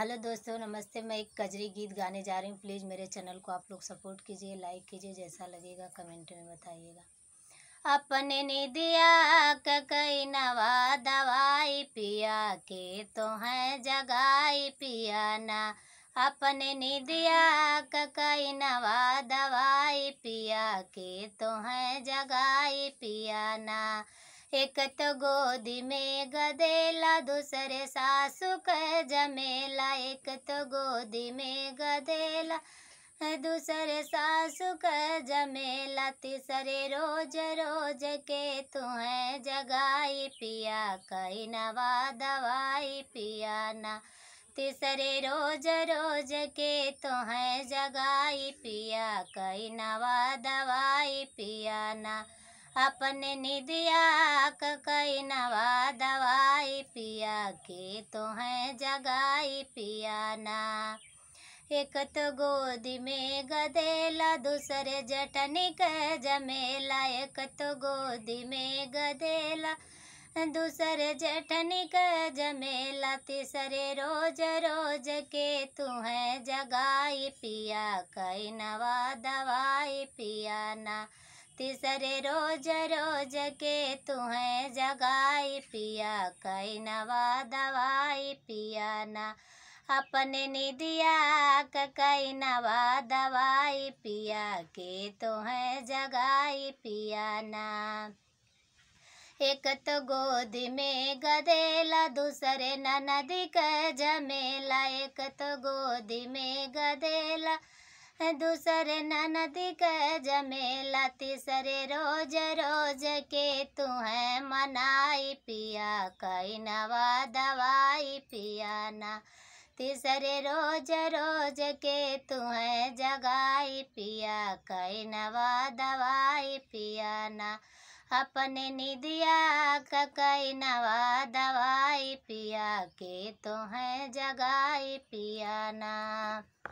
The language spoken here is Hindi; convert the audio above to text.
हेलो दोस्तों नमस्ते मैं एक कजरी गीत गाने जा रही हूँ प्लीज़ मेरे चैनल को आप लोग सपोर्ट कीजिए लाइक कीजिए जैसा लगेगा कमेंट में बताइएगा अपने ने दिया कई नवा दवाई पिया के तो है जगाई पिया ना अपने ने दिया कई नवा दवाई पिया के तो है जगाई पिया ना एक तो गोदी में गधेला दूसरे सासु कह जमेला एक तो गोदी में गधेला दूसरे सासु कह जमेला तीसरे रोज रोज के तू है जगाई पिया कई नवा दवाई पिया ना तीसरे रोज रोज के तो है जगाई पिया कई नवा दवाई पिया ना अपने निदियाक कई नवा दवाई पिया के तो हैं जगाई पिया ना एक तो गोदी में गदेला दूसरे जटनी के जमेला एक तो गोदी में गदेला दूसरे जटनी का जमेला तीसरे रोज रोज के तू है जगाई पिया कई नवा दवाई पिया ना तीसरे रोज रोज के तुहें जगाई पिया कई नवा दवाई पिया ना अपने निधिया कई नवा दवाई पिया के तुहें जगाई पिया ना एक तो गोद में गदेला दूसरे न नदी का जमेला एक तो गोद में गदेला दूसरे ननद के जमेला तीसरे रोज रोज के तू है मनाई पिया कई नवा दवाई पिया ना तीसरे रोज रोज के तू है जगाई पिया कई नवा दवाई पिया ना अपने निदिया कई नवा दवाई पिया के तू है जगाई पिया ना